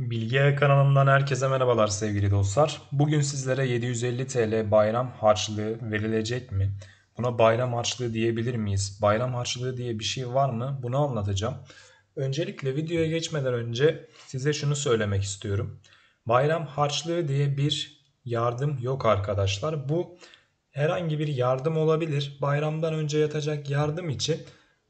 Bilge kanalından herkese merhabalar sevgili dostlar. Bugün sizlere 750 TL bayram harçlığı verilecek mi? Buna bayram harçlığı diyebilir miyiz? Bayram harçlığı diye bir şey var mı? Bunu anlatacağım. Öncelikle videoya geçmeden önce size şunu söylemek istiyorum. Bayram harçlığı diye bir yardım yok arkadaşlar. Bu herhangi bir yardım olabilir. Bayramdan önce yatacak yardım için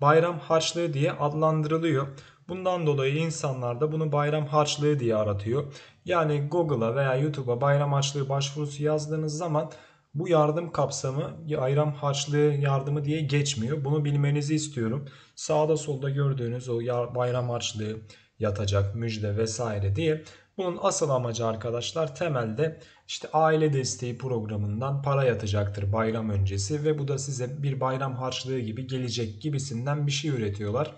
bayram harçlığı diye adlandırılıyor. Bundan dolayı insanlar da bunu bayram harçlığı diye aratıyor. Yani Google'a veya YouTube'a bayram harçlığı başvurusu yazdığınız zaman bu yardım kapsamı bayram harçlığı yardımı diye geçmiyor. Bunu bilmenizi istiyorum. Sağda solda gördüğünüz o bayram harçlığı yatacak müjde vesaire diye. Bunun asıl amacı arkadaşlar temelde işte aile desteği programından para yatacaktır bayram öncesi ve bu da size bir bayram harçlığı gibi gelecek gibisinden bir şey üretiyorlar.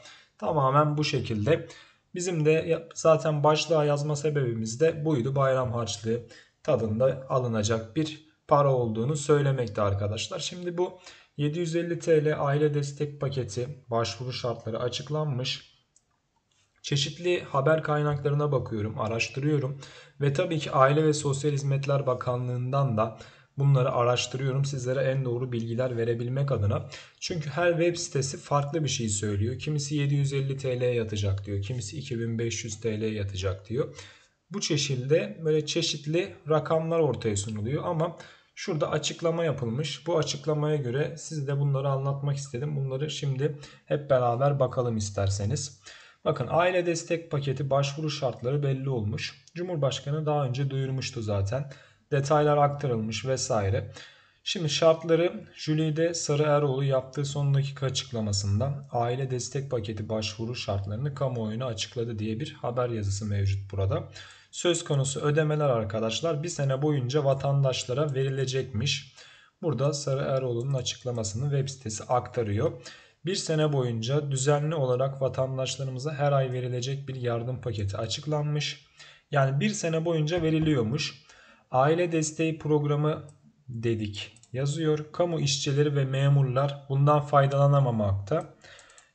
Tamamen bu şekilde. Bizim de zaten başlığa yazma sebebimiz de buydu. Bayram harçlığı tadında alınacak bir para olduğunu söylemekte arkadaşlar. Şimdi bu 750 TL aile destek paketi başvuru şartları açıklanmış. Çeşitli haber kaynaklarına bakıyorum, araştırıyorum ve tabii ki Aile ve Sosyal Hizmetler Bakanlığı'ndan da Bunları araştırıyorum sizlere en doğru bilgiler verebilmek adına. Çünkü her web sitesi farklı bir şey söylüyor. Kimisi 750 TL yatacak diyor. Kimisi 2500 TL yatacak diyor. Bu çeşitli böyle çeşitli rakamlar ortaya sunuluyor ama Şurada açıklama yapılmış. Bu açıklamaya göre siz de bunları anlatmak istedim. Bunları şimdi hep beraber bakalım isterseniz. Bakın aile destek paketi başvuru şartları belli olmuş. Cumhurbaşkanı daha önce duyurmuştu zaten detaylar aktarılmış vesaire. Şimdi şartları Jülide Sarı Eroğlu yaptığı son dakika açıklamasında aile destek paketi başvuru şartlarını kamuoyuna açıkladı diye bir haber yazısı mevcut burada. Söz konusu ödemeler arkadaşlar bir sene boyunca vatandaşlara verilecekmiş. Burada Sarı Eroğlu'nun açıklamasını web sitesi aktarıyor. Bir sene boyunca düzenli olarak vatandaşlarımıza her ay verilecek bir yardım paketi açıklanmış. Yani bir sene boyunca veriliyormuş. Aile desteği programı dedik. Yazıyor. Kamu işçileri ve memurlar bundan faydalanamamakta.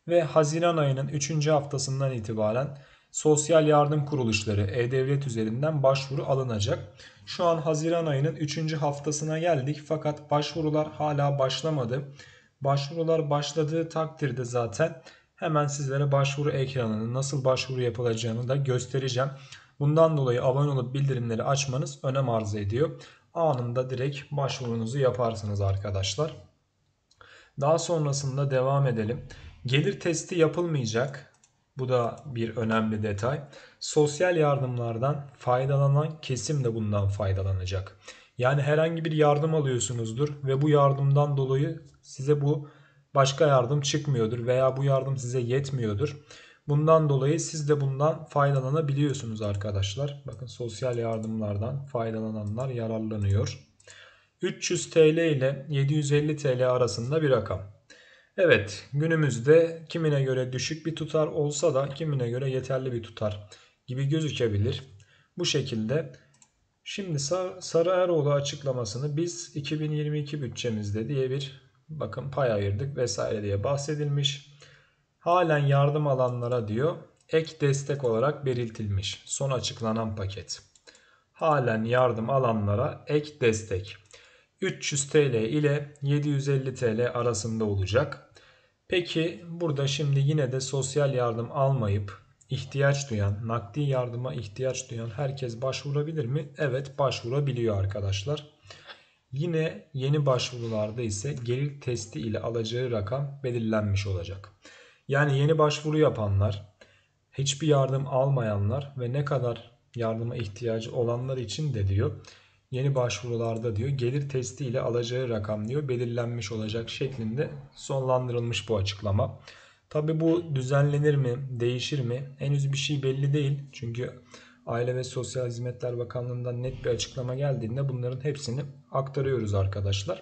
Ve Haziran ayının 3. haftasından itibaren sosyal yardım kuruluşları E-Devlet üzerinden başvuru alınacak. Şu an Haziran ayının 3. haftasına geldik fakat başvurular hala başlamadı. Başvurular başladığı takdirde zaten hemen sizlere başvuru ekranını nasıl başvuru yapılacağını da göstereceğim. Bundan dolayı abone olup bildirimleri açmanız önem arz ediyor. Anında direkt başvurunuzu yaparsınız arkadaşlar. Daha sonrasında devam edelim. Gelir testi yapılmayacak. Bu da bir önemli detay. Sosyal yardımlardan faydalanan kesim de bundan faydalanacak. Yani herhangi bir yardım alıyorsunuzdur ve bu yardımdan dolayı size bu başka yardım çıkmıyordur veya bu yardım size yetmiyordur. Bundan dolayı siz de bundan faydalanabiliyorsunuz arkadaşlar. Bakın sosyal yardımlardan faydalananlar yararlanıyor. 300 TL ile 750 TL arasında bir rakam. Evet günümüzde kimine göre düşük bir tutar olsa da kimine göre yeterli bir tutar gibi gözükebilir. Bu şekilde şimdi Sar Sarı Eroğlu açıklamasını biz 2022 bütçemizde diye bir bakın pay ayırdık vesaire diye bahsedilmiş halen yardım alanlara diyor ek destek olarak belirtilmiş. Son açıklanan paket. Halen yardım alanlara ek destek. 300 TL ile 750 TL arasında olacak. Peki burada şimdi yine de sosyal yardım almayıp ihtiyaç duyan, nakdi yardıma ihtiyaç duyan herkes başvurabilir mi? Evet başvurabiliyor arkadaşlar. Yine yeni başvurularda ise gelir testi ile alacağı rakam belirlenmiş olacak. Yani yeni başvuru yapanlar, hiçbir yardım almayanlar ve ne kadar yardıma ihtiyacı olanlar için de diyor yeni başvurularda diyor gelir testi ile alacağı rakam diyor belirlenmiş olacak şeklinde sonlandırılmış bu açıklama. Tabi bu düzenlenir mi, değişir mi? Henüz bir şey belli değil. Çünkü Aile ve Sosyal Hizmetler Bakanlığı'ndan net bir açıklama geldiğinde bunların hepsini aktarıyoruz arkadaşlar.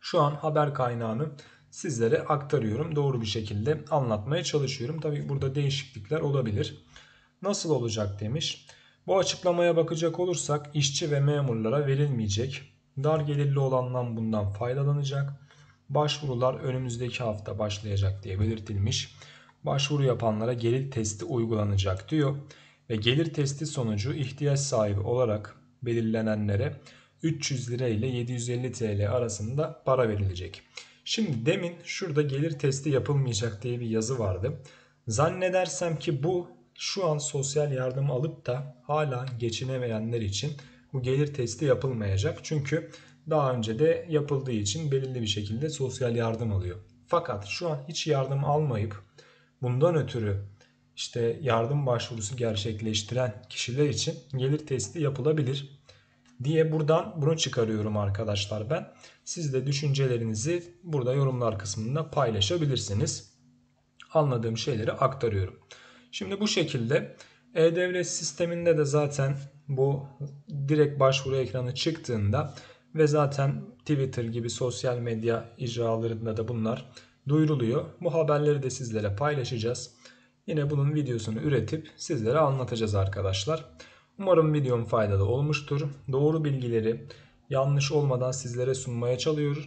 Şu an haber kaynağını sizlere aktarıyorum. Doğru bir şekilde anlatmaya çalışıyorum. Tabi burada değişiklikler olabilir. Nasıl olacak demiş. Bu açıklamaya bakacak olursak işçi ve memurlara verilmeyecek. Dar gelirli olandan bundan faydalanacak. Başvurular önümüzdeki hafta başlayacak diye belirtilmiş. Başvuru yapanlara gelir testi uygulanacak diyor ve gelir testi sonucu ihtiyaç sahibi olarak belirlenenlere 300 lira ile 750 TL arasında para verilecek. Şimdi demin şurada gelir testi yapılmayacak diye bir yazı vardı. Zannedersem ki bu şu an sosyal yardım alıp da hala geçinemeyenler için bu gelir testi yapılmayacak. Çünkü daha önce de yapıldığı için belirli bir şekilde sosyal yardım alıyor. Fakat şu an hiç yardım almayıp bundan ötürü işte yardım başvurusu gerçekleştiren kişiler için gelir testi yapılabilir diye buradan bunu çıkarıyorum arkadaşlar ben. Siz de düşüncelerinizi burada yorumlar kısmında paylaşabilirsiniz. Anladığım şeyleri aktarıyorum. Şimdi bu şekilde e-devlet sisteminde de zaten bu direkt başvuru ekranı çıktığında ve zaten Twitter gibi sosyal medya icralarında da bunlar duyuruluyor. Bu haberleri de sizlere paylaşacağız. Yine bunun videosunu üretip sizlere anlatacağız arkadaşlar. Umarım videom faydalı olmuştur. Doğru bilgileri yanlış olmadan sizlere sunmaya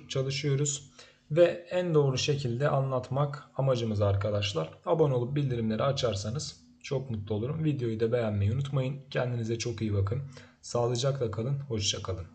çalışıyoruz ve en doğru şekilde anlatmak amacımız arkadaşlar. Abone olup bildirimleri açarsanız çok mutlu olurum. Videoyu da beğenmeyi unutmayın. Kendinize çok iyi bakın. Sağlıcakla kalın. Hoşçakalın.